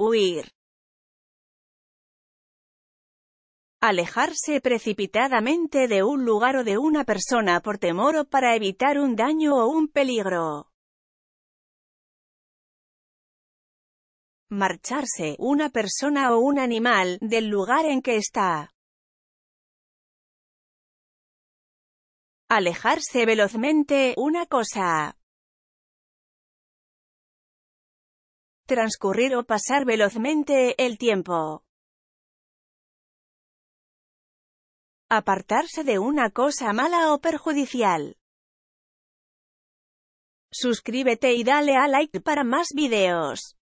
huir. Alejarse precipitadamente de un lugar o de una persona por temor o para evitar un daño o un peligro. Marcharse, una persona o un animal, del lugar en que está. Alejarse velozmente, una cosa. transcurrir o pasar velozmente el tiempo. Apartarse de una cosa mala o perjudicial. Suscríbete y dale a like para más videos.